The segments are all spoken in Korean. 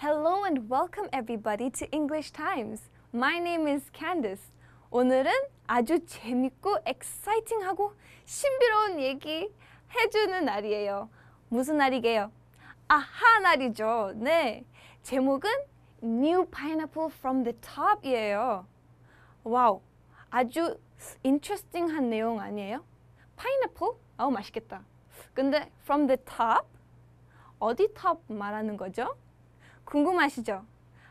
Hello and welcome everybody to English Times. My name is Candice. 오늘은 아주 재밌고 e x c i t i n g 하고 신비로운 얘기 해주는 날이에요. 무슨 날이게요? 아하 날이죠. 네. 제목은 New Pineapple from the Top이에요. 와우. 아주 i n t e e r s t i n g 한 내용 아니에요? Pineapple? 아우 맛있겠다. 근데 from the top? 어디 top 말하는 거죠? 궁금하시죠?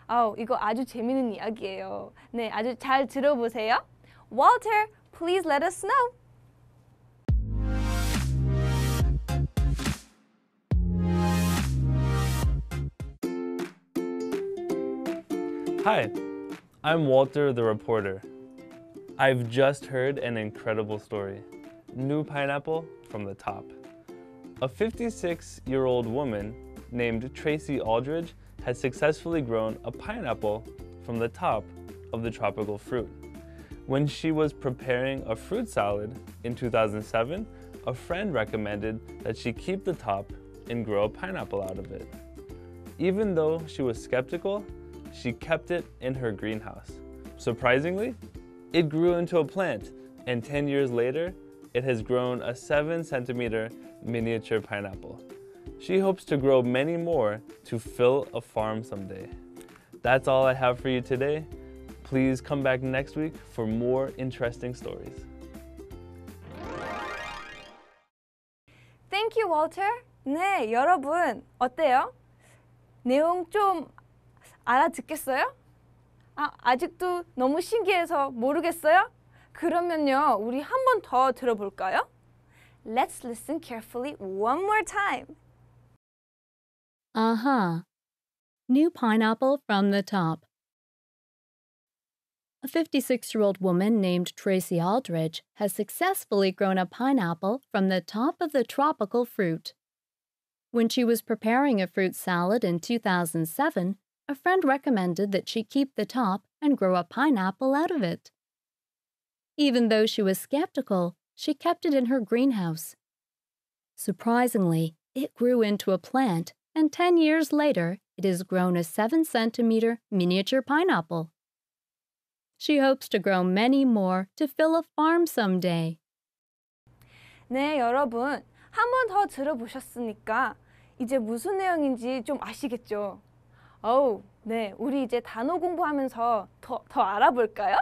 아우, 이거 아주 재미있는 이야기예요. 네, 아주 잘 들어보세요. Walter, please let us know. Hi, I'm Walter the reporter. I've just heard an incredible story. New pineapple from the top. A 56-year-old woman named Tracy Aldridge had successfully grown a pineapple from the top of the tropical fruit. When she was preparing a fruit salad in 2007, a friend recommended that she keep the top and grow a pineapple out of it. Even though she was skeptical, she kept it in her greenhouse. Surprisingly, it grew into a plant, and 10 years later, it has grown a 7 centimeter miniature pineapple. She hopes to grow many more to fill a farm someday. That's all I have for you today. Please come back next week for more interesting stories. Thank you, Walter. 네, 여러분 어때요? 내용 좀 알아듣겠어요? 아, 아직도 너무 신기해서 모르겠어요? 그러면요, 우리 한 번 더 들어볼까요? Let's listen carefully one more time. Aha! Uh-huh. New pineapple from the top. A 56 year old woman named Tracy Aldridge has successfully grown a pineapple from the top of the tropical fruit. When she was preparing a fruit salad in 2007, a friend recommended that she keep the top and grow a pineapple out of it. Even though she was skeptical, she kept it in her greenhouse. Surprisingly, it grew into a plant and 10 years later, it has grown a 7 centimeter miniature pineapple. She hopes to grow many more to fill a farm someday. 네, 여러분. 한번 더 들어보셨으니까 이제 무슨 내용인지 좀 아시겠죠? 어우, 네. 우리 이제 단어 공부하면서 더, 더 알아볼까요?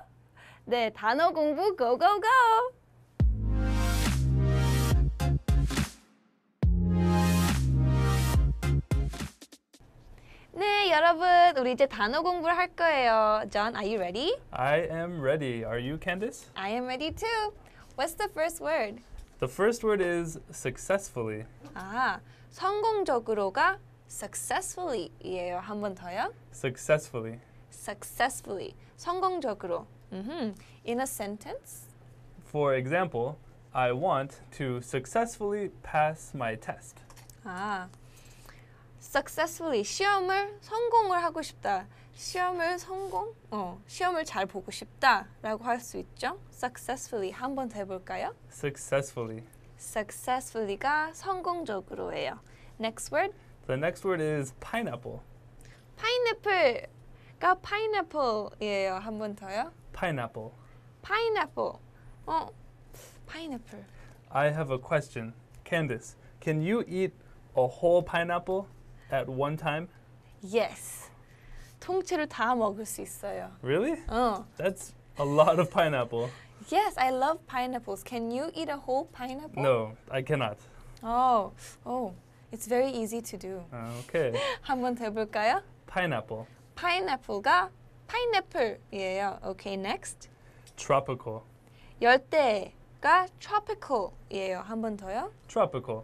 네, 단어 공부 고고고! 여러분, 우리 이제 단어 공부를 할 거예요. John, are you ready? I am ready. Are you, Candice? I am ready too. What's the first word? The first word is successfully. 아, 성공적으로가 successfully예요. 한 번 더요. Successfully. Successfully. 성공적으로. Mm -hmm. In a sentence. For example, I want to successfully pass my test. 아. successfully 시험을 성공을 하고 싶다. 시험을 성공? 어, 시험을 잘 보고 싶다라고 할 수 있죠. successfully 한번 해 볼까요? successfully. successfully가 성공적으로예요. next word. The next word is pineapple. 파인애플가 파인애플이에요. 한번 더요. pineapple. pineapple. 어, pineapple. I have a question. Candice, can you eat a whole pineapple? at one time? Yes. 통째로 다 먹을 수 있어요. Really? 어. That's a lot of pineapple. Yes, I love pineapples. Can you eat a whole pineapple? No, I cannot. Oh, oh, it's very easy to do. Ah, okay. 한번 해볼까요? Pineapple. Pineapple가 pineapple이에요. Okay, next. Tropical. 열대가 tropical이에요. 한 번 더요. Tropical.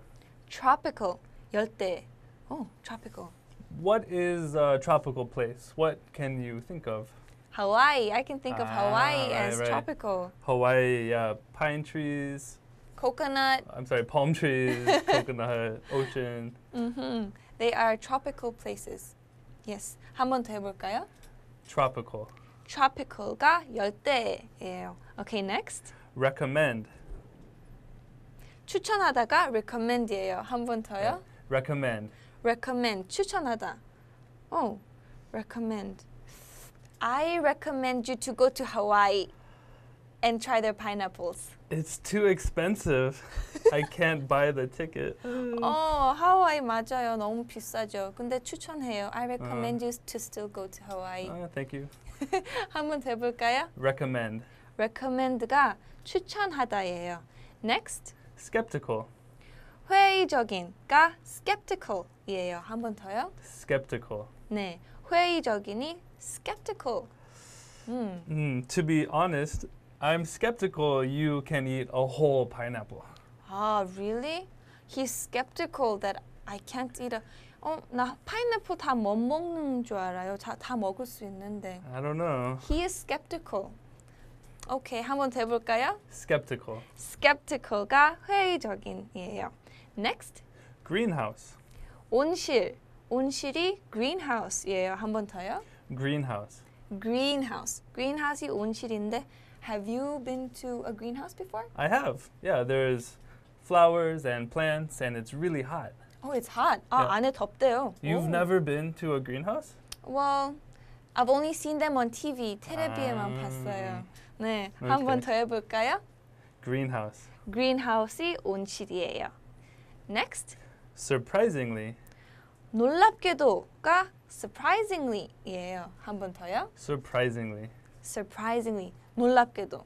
Tropical. 열대. Oh, tropical. What is a tropical place? What can you think of? Hawaii. I can think ah, of Hawaii right, as right. tropical. Hawaii, yeah. Pine trees. Coconut. I'm sorry, palm trees, coconut, ocean. Mm-hmm. They are tropical places. Yes. 한 번 더 해볼까요? Tropical. Tropical가 열대예요. Okay, next. Recommend. 추천하다가 recommend이에요. 한 번 더요. Recommend recommend 추천하다. Oh, recommend. I recommend you to go to Hawaii and try their pineapples. It's too expensive. I can't buy the ticket. Oh, Hawaii 맞아요. 너무 비싸죠. 근데 추천해요. I recommend uh. you to still go to Hawaii. Uh, thank you. 한번 해볼까요? Recommend. Recommend가 추천하다예요. Next. Skeptical. 회의적인가 skeptical이에요. 한 번 더요. skeptical. 네, 회의적이니 skeptical. 음. Mm, to be honest, I'm skeptical you can eat a whole pineapple. Ah, really? He's skeptical that I can't eat a 어, 나 파인애플 다 못 먹는 줄 알아요. 다, 다 먹을 수 있는데. I don't know. He is skeptical. 오케이, okay, 한번 돼 볼까요? skeptical. skeptical가 회의적인이에요. Next. Greenhouse. 온실. 온실이 greenhouse예요. 한번 더요. Greenhouse. Greenhouse. Greenhouse이 온실인데 have you been to a greenhouse before? I have. Yeah, there's flowers and plants and it's really hot. Oh, it's hot. 아, 안에 덥대요. You've oh. never been to a greenhouse? Well, I've only seen them on TV. 텔레비에만 아. 봤어요. 네, okay. 한번 더 Greenhouse. Greenhouse이 온실이에요. Next. Surprisingly. 놀랍게도가 surprisingly예요. 한 번 더요. Surprisingly. Surprisingly. 놀랍게도.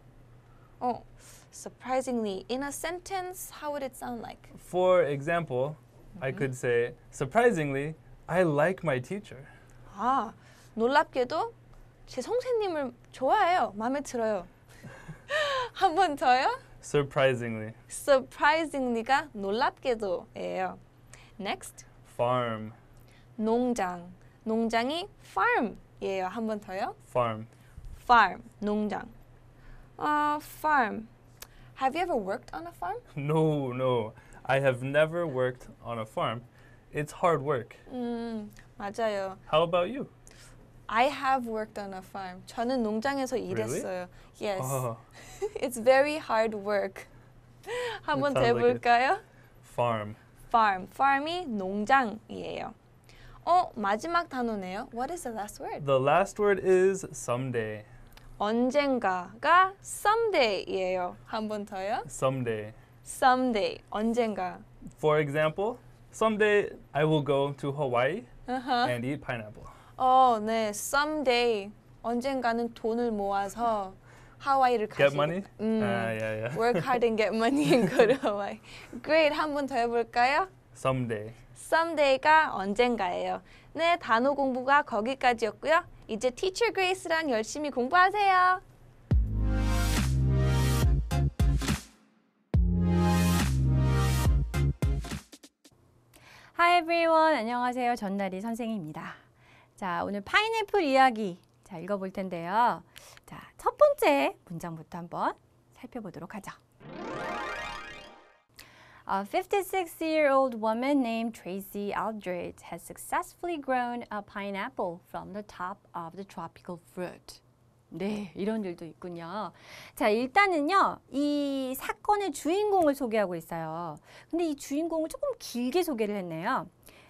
어, surprisingly. In a sentence, how would it sound like? For example, mm -hmm. I could say, surprisingly, I like my teacher. 아, 놀랍게도 제 선생님을 좋아해요. 마음에 들어요. 한 번 더요. Surprisingly. Surprisingly가 놀랍게도예요. Next. Farm. 농장. 농장이 farm이에요. 한번 더요. Farm. Farm. 농장. Uh, farm. Have you ever worked on a farm? No, no. I have never worked on a farm. It's hard work. 음, 맞아요. How about you? I have worked on a farm. 저는 농장에서 일했어요. Yes. Oh. it's very hard work. 한번 돼 볼까요? farm. farm. farm이 농장이에요. 어, 마지막 단어네요. What is the last word? The last word is someday. 언젠가가 someday이에요. 한번 더요. someday. someday. 언젠가. For example, someday I will go to Hawaii uh -huh. and eat pineapple. 어, 네. someday 언젠가는 돈을 모아서 하와이를 가시. Get money? 음, 아, yeah, yeah. Work hard and get money and go to Hawaii. Great. 한번더 해볼까요? Someday. Someday가 언젠가예요. 네, 단어 공부가 거기까지였고요. 이제 Teacher Grace랑 열심히 공부하세요. Hi everyone. 안녕하세요. 전나리 선생입니다. 자, 오늘 파인애플 이야기 자, 읽어볼 텐데요. 자, 첫 번째 문장부터 한번 살펴보도록 하죠. A 56-year-old woman named Tracy Aldridge has successfully grown a pineapple from the top of the tropical fruit. 네, 이런 일도 있군요. 자, 일단은요, 이 사건의 주인공을 소개하고 있어요. 근데 이 주인공을 조금 길게 소개를 했네요.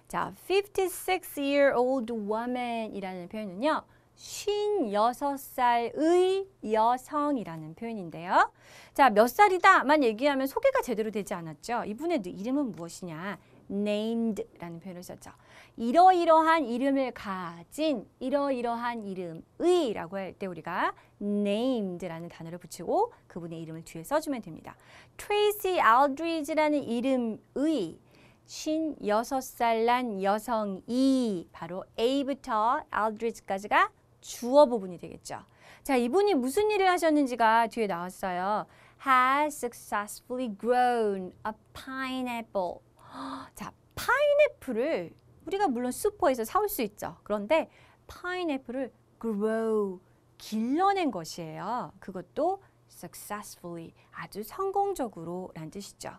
자, 56-year-old woman이라는 표현은요. 56살의 여성이라는 표현인데요. 자, 몇 살이다만 얘기하면 소개가 제대로 되지 않았죠. 이분의 이름은 무엇이냐? named라는 표현을 썼죠. 이러이러한 이름을 가진 이러이러한 이름의라고 할 때 우리가 named라는 단어를 붙이고 그분의 이름을 뒤에 써주면 됩니다. Tracy Aldridge라는 이름의 신 여섯 살 난 여성이 바로 A부터 Aldridge까지가 주어 부분이 되겠죠. 자, 이분이 무슨 일을 하셨는지가 뒤에 나왔어요. Has successfully grown a pineapple. 자, 파인애플을 우리가 물론 슈퍼에서 사올 수 있죠. 그런데 파인애플을 grow, 길러낸 것이에요. 그것도 successfully 아주 성공적으로 란 뜻이죠.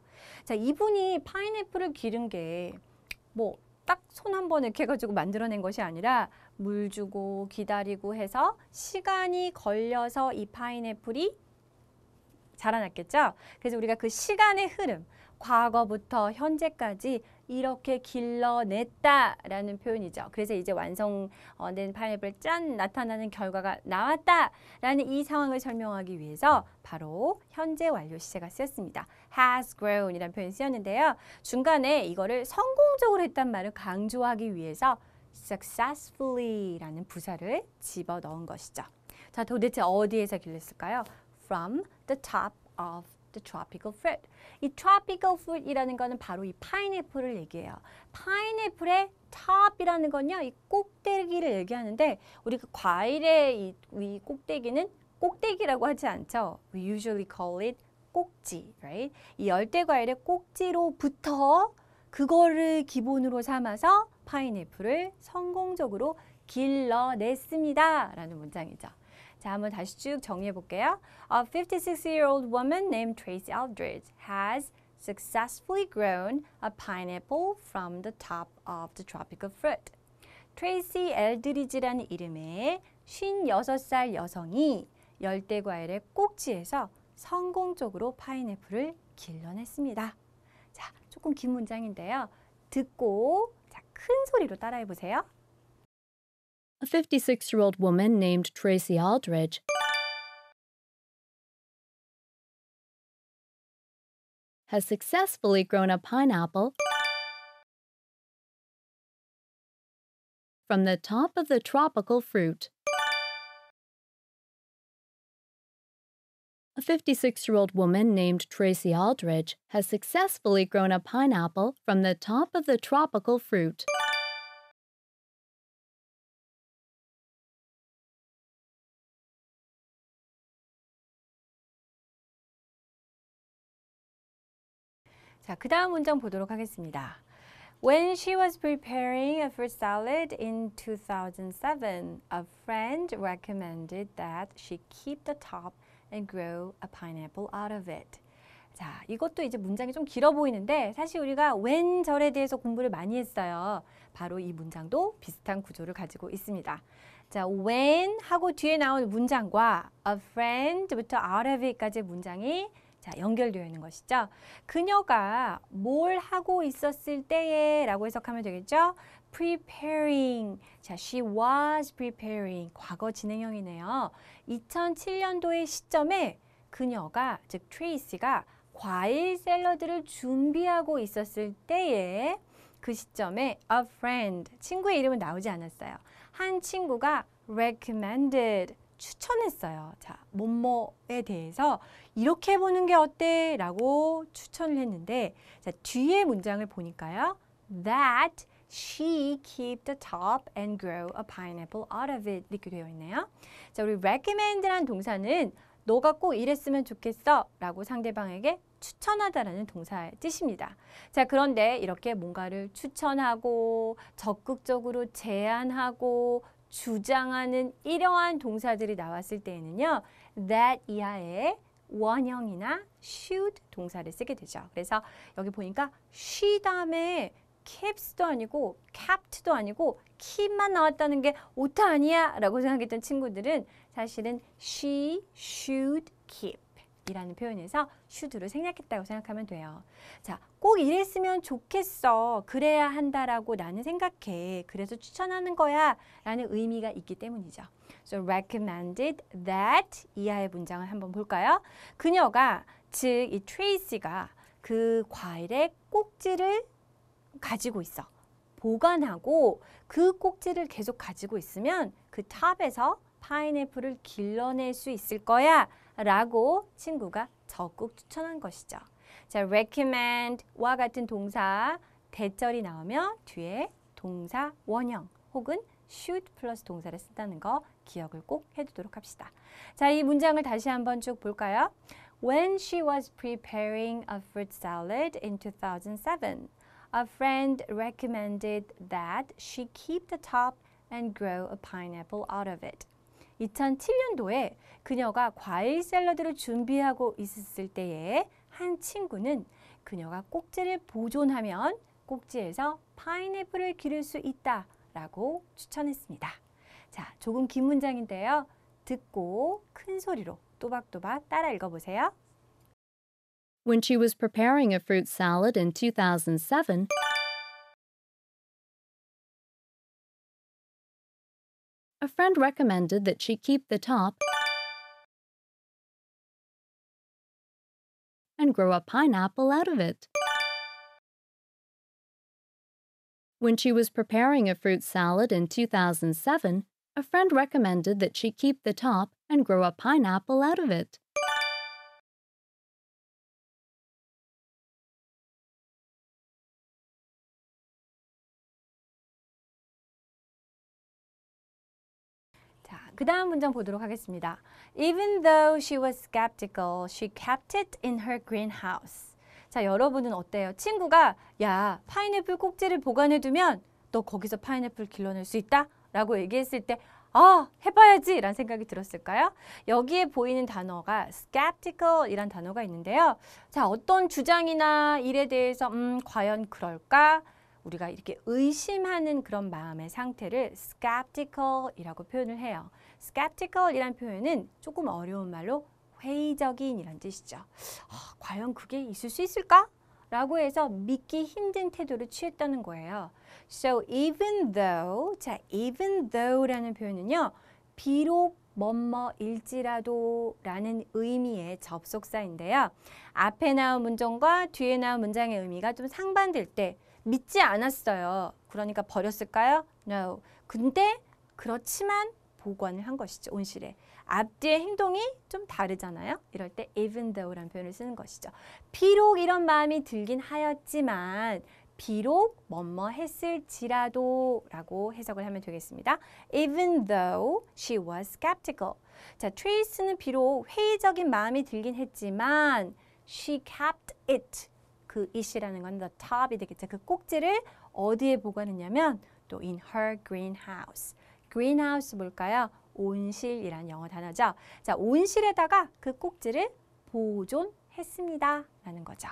자, 이분이 파인애플을 기른 게 뭐 딱 손 한 번에 이 가지고 만들어낸 것이 아니라 물 주고 기다리고 해서 시간이 걸려서 이 파인애플이 자라났겠죠. 그래서 우리가 그 시간의 흐름, 과거부터 현재까지 이렇게 길러냈다라는 표현이죠. 그래서 이제 완성된 파인애플 짠 나타나는 결과가 나왔다라는 이 상황을 설명하기 위해서 바로 현재 완료 시제가 쓰였습니다. has grown이라는 표현이 쓰였는데요. 중간에 이거를 성공적으로 했단 말을 강조하기 위해서 successfully라는 부사를 집어넣은 것이죠. 자, 도대체 어디에서 길렀을까요? from the top of the tropical fruit. 이 tropical fruit이라는 거는 바로 이 파인애플을 얘기해요. 파인애플의 top이라는 건요. 이 꼭대기를 얘기하는데 우리 그 과일의 이, 이 꼭대기는 꼭대기라고 하지 않죠. We usually call it 꼭지, right? 이 열대 과일의 꼭지로부터 그거를 기본으로 삼아서 파인애플을 성공적으로 길러냈습니다. 라는 문장이죠. 자, 한번 다시 쭉 정리해 볼게요. A 56-year-old woman named Tracy Eldridge has successfully grown a pineapple from the top of the tropical fruit. 트레이시 엘드리지라는 이름의 56살 여성이 열대 과일의 꼭지에서 성공적으로 파인애플을 길러냈습니다. 자, 조금 긴 문장인데요. 듣고 자, 큰 소리로 따라해 보세요. a 56 year old woman named Tracy Aldridge has successfully grown a pineapple from the top of the tropical fruit. A 56 year old woman named Tracy Aldridge has successfully grown a pineapple from the top of the tropical fruit. 자, 그 다음 문장 보도록 하겠습니다. When she was preparing a fruit salad in 2007, a friend recommended that she keep the top and grow a pineapple out of it. 자, 이것도 이제 문장이 좀 길어 보이는데 사실 우리가 when 절에 대해서 공부를 많이 했어요. 바로 이 문장도 비슷한 구조를 가지고 있습니다. 자, when 하고 뒤에 나온 문장과 a friend부터 out of it까지의 문장이 자, 연결되어 있는 것이죠. 그녀가 뭘 하고 있었을 때에 라고 해석하면 되겠죠. preparing. 자, she was preparing. 과거 진행형이네요. 2007년도의 시점에 그녀가, 즉 트레이시가 과일 샐러드를 준비하고 있었을 때에 그 시점에 a friend, 친구의 이름은 나오지 않았어요. 한 친구가 recommended, 추천했어요. 자, 뭐뭐에 대해서 이렇게 해보는 게 어때? 라고 추천을 했는데 자, 뒤에 문장을 보니까요. That she keep the top and grow a pineapple out of it 이렇게 되어 있네요. 자, 우리 recommend란 동사는 너가 꼭 이랬으면 좋겠어 라고 상대방에게 추천하다라는 동사의 뜻입니다. 자, 그런데 이렇게 뭔가를 추천하고 적극적으로 제안하고 주장하는 이러한 동사들이 나왔을 때에는요. that 이하의 원형이나 should 동사를 쓰게 되죠. 그래서 여기 보니까 she 다음에 caps도 아니고 capt도 아니고 keep만 나왔다는 게 오타 아니야 라고 생각했던 친구들은 사실은 she should keep 이라는 표현에서 슈드를 생략했다고 생각하면 돼요. 자, 꼭 이랬으면 좋겠어. 그래야 한다라고 나는 생각해. 그래서 추천하는 거야. 라는 의미가 있기 때문이죠. So recommended that 이하의 문장을 한번 볼까요? 그녀가 즉 이 트레이시가 그 과일의 꼭지를 가지고 있어. 보관하고 그 꼭지를 계속 가지고 있으면 그 탑에서 파인애플을 길러낼 수 있을 거야 라고 친구가 적극 추천한 것이죠. 자, recommend와 같은 동사 대절이 나오면 뒤에 동사 원형 혹은 should 플러스 동사를 쓴다는 거 기억을 꼭 해두도록 합시다. 자, 이 문장을 다시 한번 쭉 볼까요? When she was preparing a fruit salad in 2007, a friend recommended that she keep the top and grow a pineapple out of it. 2007년도에 그녀가 과일 샐러드를 준비하고 있었을 때에 한 친구는 그녀가 꼭지를 보존하면 꼭지에서 파인애플을 기를 수 있다라고 추천했습니다. 자, 조금 긴 문장인데요. 듣고 큰 소리로 또박또박 따라 읽어보세요. When she was preparing a fruit salad in 2007, a friend recommended that she keep the top and grow a pineapple out of it. When she was preparing a fruit salad in 2007, a friend recommended that she keep the top and grow a pineapple out of it. 그 다음 문장 보도록 하겠습니다. Even though she was skeptical, she kept it in her greenhouse. 자, 여러분은 어때요? 친구가 야, 파인애플 꼭지를 보관해두면 너 거기서 파인애플 길러낼 수 있다? 라고 얘기했을 때 아, 해봐야지! 라는 생각이 들었을까요? 여기에 보이는 단어가 skeptical 이란 단어가 있는데요. 자, 어떤 주장이나 일에 대해서 음, 과연 그럴까? 우리가 이렇게 의심하는 그런 마음의 상태를 skeptical이라고 표현을 해요. skeptical이란 표현은 조금 어려운 말로 회의적인 이란 뜻이죠. 아, 과연 그게 있을 수 있을까? 라고 해서 믿기 힘든 태도를 취했다는 거예요. So even though, 자 even though라는 표현은요. 비록 뭐뭐일지라도 라는 의미의 접속사인데요. 앞에 나온 문장과 뒤에 나온 문장의 의미가 좀 상반될 때 믿지 않았어요. 그러니까 버렸을까요? No. 근데 그렇지만 보관을한 것이죠. 온실에. 앞뒤의 행동이 좀 다르잖아요. 이럴 때 even though라는 표현을 쓰는 것이죠. 비록 이런 마음이 들긴 하였지만 비록 뭐뭐 했을지라도 라고 해석을 하면 되겠습니다. Even though she was skeptical. 자, 트레이스는 비록 회의적인 마음이 들긴 했지만 she kept it. 그 it이라는 건 the top이 되겠죠. 그 꼭지를 어디에 보관했냐면 또 in her greenhouse. greenhouse 뭘까요? 온실이란 영어 단어죠. 자, 온실에다가 그 꼭지를 보존했습니다. 라는 거죠.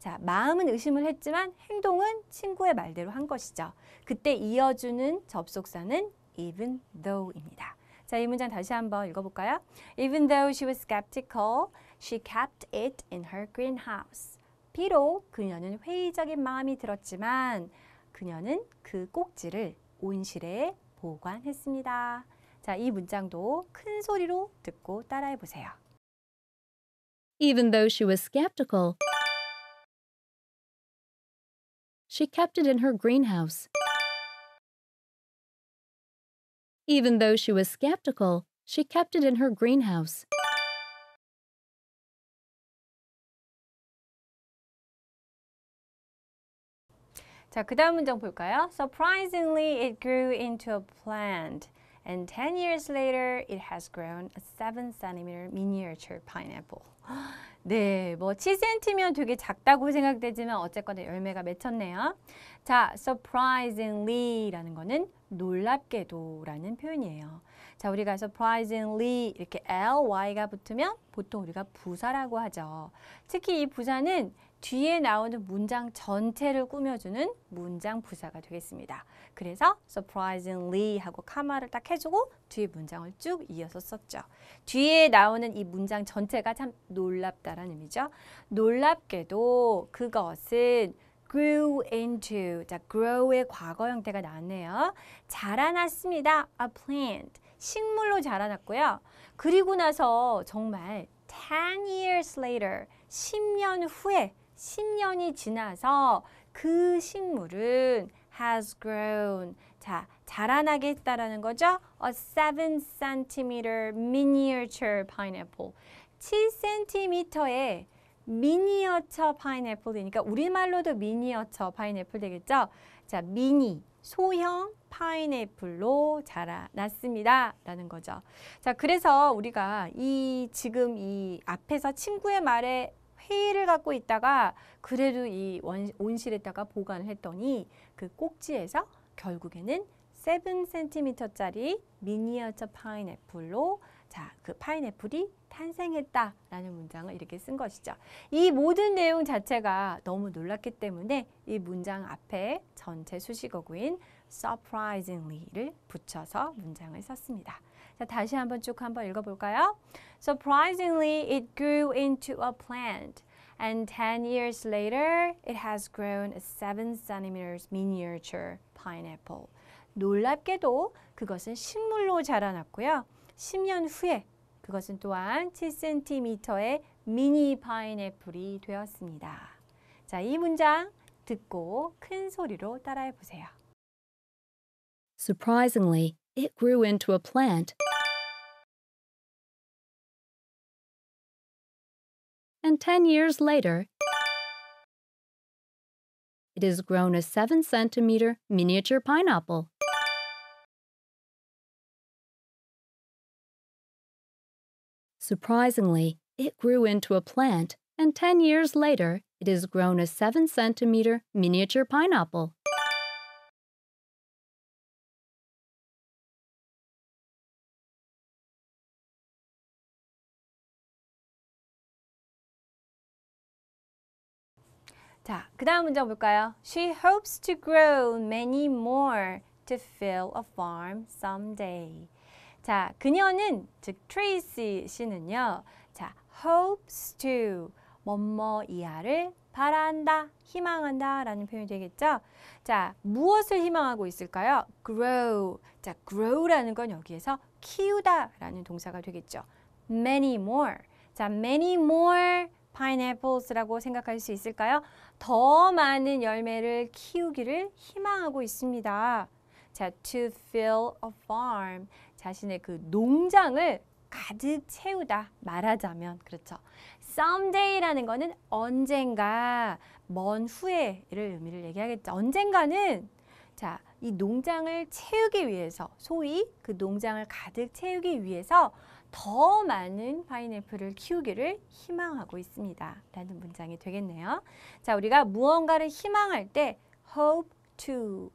자, 마음은 의심을 했지만 행동은 친구의 말대로 한 것이죠. 그때 이어주는 접속사는 even though입니다. 자, 이 문장 다시 한번 읽어볼까요? Even though she was skeptical, she kept it in her greenhouse. 비록 그녀는 회의적인 마음이 들었지만 그녀는 그 꼭지를 온실에 보관했습니다. 자, 이 문장도 큰 소리로 듣고 따라해 보세요. Even though she was skeptical, she kept it in her greenhouse. Even though she was skeptical, she kept it in her greenhouse. 자, 그 다음 문장 볼까요? Surprisingly, it grew into a plant. And 10 years later, it has grown a 7cm miniature pineapple. 네, 뭐 7cm면 되게 작다고 생각되지만 어쨌거나 열매가 맺혔네요. 자, surprisingly라는 거는 놀랍게도라는 표현이에요. 자, 우리가 surprisingly 이렇게 ly가 붙으면 보통 우리가 부사라고 하죠. 특히 이 부사는 뒤에 나오는 문장 전체를 꾸며주는 문장 부사가 되겠습니다. 그래서 surprisingly 하고 카마를 딱 해주고 뒤에 문장을 쭉 이어서 썼죠. 뒤에 나오는 이 문장 전체가 참 놀랍다라는 의미죠. 놀랍게도 그것은 grew into 자 grow의 과거 형태가 나왔네요. 자라났습니다. a plant 식물로 자라났고요. 그리고 나서 정말 10 years later 10년 후에 10년이 지나서 그 식물은 has grown. 자, 자라나게 했다라는 거죠. A 7cm miniature pineapple. 7cm의 미니어처 파인애플이니까 우리말로도 미니어처 파인애플 되겠죠? 자, 미니, 소형 파인애플로 자라났습니다. 라는 거죠. 자, 그래서 우리가 이 지금 이 앞에서 친구의 말에 회의를 갖고 있다가 그래도 이 원, 온실에다가 보관을 했더니 그 꼭지에서 결국에는 7cm짜리 미니어처 파인애플로 자, 그 파인애플이 탄생했다라는 문장을 이렇게 쓴 것이죠. 이 모든 내용 자체가 너무 놀랐기 때문에 이 문장 앞에 전체 수식어구인 surprisingly를 붙여서 문장을 썼습니다. 자, 다시 한번 쭉 한번 읽어볼까요? Surprisingly, it grew into a plant. And 10 years later, it has grown a 7 cm miniature pineapple. 놀랍게도 그것은 식물로 자라났고요. 10년 후에 그것은 또한 7cm의 미니 파인애플이 되었습니다. 자, 이 문장 듣고 큰 소리로 따라해 보세요. Surprisingly, it grew into a plant and 10 years later, it has grown a 7 centimeter miniature pineapple. Surprisingly, it grew into a plant, and 10 years later, it has grown a 7 centimeter miniature pineapple. 자, 그 다음 문장 볼까요? She hopes to grow many more to fill a farm someday. 자, 그녀는, 즉 트레이시 씨는요. 자, hopes to, 뭐뭐 이하를 바란다, 희망한다 라는 표현이 되겠죠? 자, 무엇을 희망하고 있을까요? grow. 자, grow라는 건 여기에서 키우다 라는 동사가 되겠죠. many more. 자, many more pineapples라고 생각할 수 있을까요? 더 많은 열매를 키우기를 희망하고 있습니다. 자, to fill a farm. 자신의 그 농장을 가득 채우다 말하자면 그렇죠. Someday라는 거는 언젠가, 먼 후에를 의미를 얘기하겠죠. 언젠가는 자, 이 농장을 채우기 위해서, 소위 그 농장을 가득 채우기 위해서 더 많은 파인애플을 키우기를 희망하고 있습니다. 라는 문장이 되겠네요. 자, 우리가 무언가를 희망할 때 hope to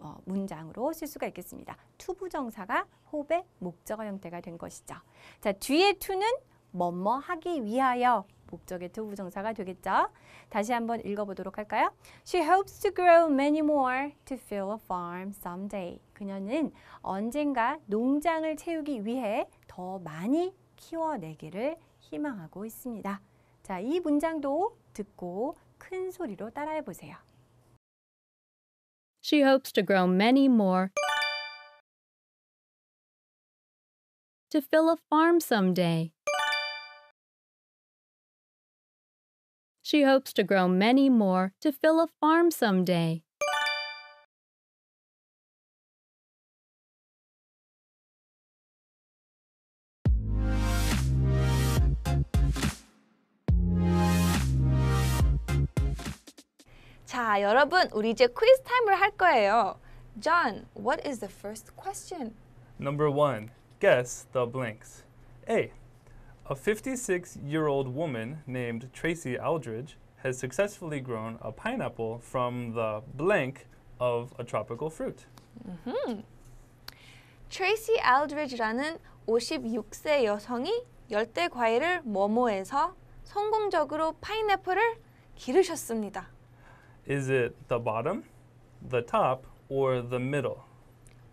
어, 문장으로 쓸 수가 있겠습니다. t 부정사가 hope의 목적어 형태가 된 것이죠. 자, 뒤에 to는 뭐뭐 하기 위하여 목적의 t 부정사가 되겠죠. 다시 한번 읽어보도록 할까요? She hopes to grow many more to fill a farm someday. 그녀는 언젠가 농장을 채우기 위해 더 많이 키워내기를 희망하고 있습니다. 자, 이 문장도 듣고 큰 소리로 따라해 보세요. She hopes to grow many more to fill a farm someday. She hopes to grow many more to fill a farm someday. 자, 여러분 우리 이제 퀴즈 타임을 할 거예요. John, what is the first question? Number one, guess the blanks. A. A 56 year old woman named Tracy Aldridge has successfully grown a pineapple from the blank of a tropical fruit. 음흠. Tracy Aldridge라는 56세 여성이 열대 과일을 뭐뭐에서 성공적으로 파인애플을 기르셨습니다. Is it the bottom, the top, or the middle?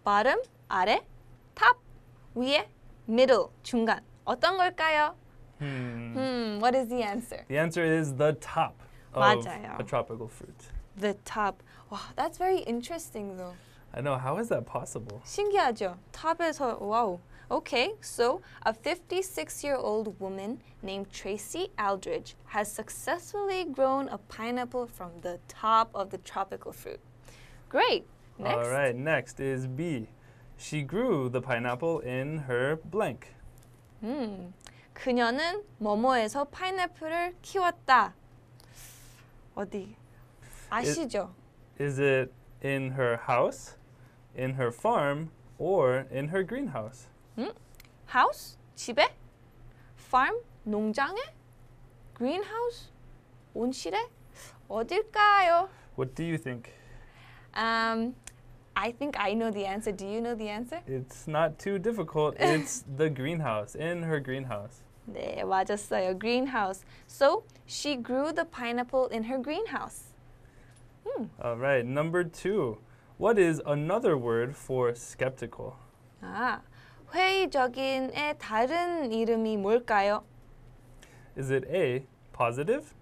bottom, 아래, top, 위에, middle, 중간. 어떤 걸까요? Hmm. Hmm, what is the answer? The answer is the top of 맞아요. a tropical fruit. The top. Wow, that's very interesting though. I know, how is that possible? 신기하죠? 탑에서, 와우. Okay, so a 56 year old woman named Tracy Aldridge has successfully grown a pineapple from the top of the tropical fruit. Great! Next. All right, next is B. She grew the pineapple in her blank. Hmm. 그녀는 뭐뭐에서 파인애플을 키웠다. 어디? 아시죠? Is, is it in her house? in her farm or in her greenhouse. 음? Hmm? house 집에 farm 농장에 greenhouse 온실에 어딜까요? What do you think? Um, I think I know the answer. Do you know the answer? It's not too difficult. It's the greenhouse, in her greenhouse. 네, 맞았어요. Greenhouse. So she grew the pineapple in her greenhouse. Hmm. All right, number two. What is another word for skeptical? 아, 회의적인의 다른 이름이 뭘까요? Is it A, positive,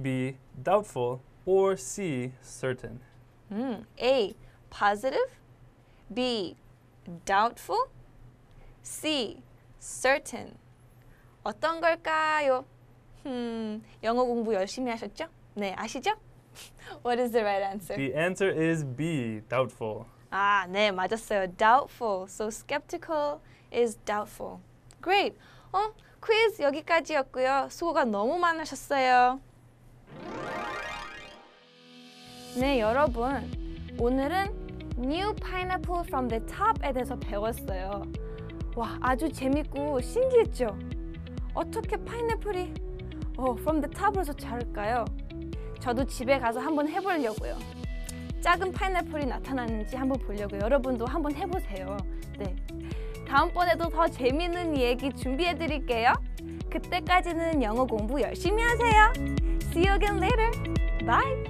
B, doubtful, or C, certain? 음, A, positive, B, doubtful, C, certain. 어떤 걸까요? 음, 영어 공부 열심히 하셨죠? 네, 아시죠? What is the right answer? The answer is B, doubtful. 아, 네, 맞았어요. Doubtful. So skeptical is doubtful. Great. 어, 퀴즈 여기까지였고요. 수고가 너무 많으셨어요. 네, 여러분. 오늘은 New Pineapple from the Top에 대해서 배웠어요. 와, 아주 재밌고 신기했죠? 어떻게 파인애플이 어, from the t o p 으서 자랄까요? 저도 집에 가서 한번 해보려고요. 작은 파인애플이 나타나는지 한번 보려고요. 여러분도 한번 해보세요. 네. 다음번에도 더재밌는 얘기 준비해드릴게요. 그때까지는 영어 공부 열심히 하세요. See you again later. Bye.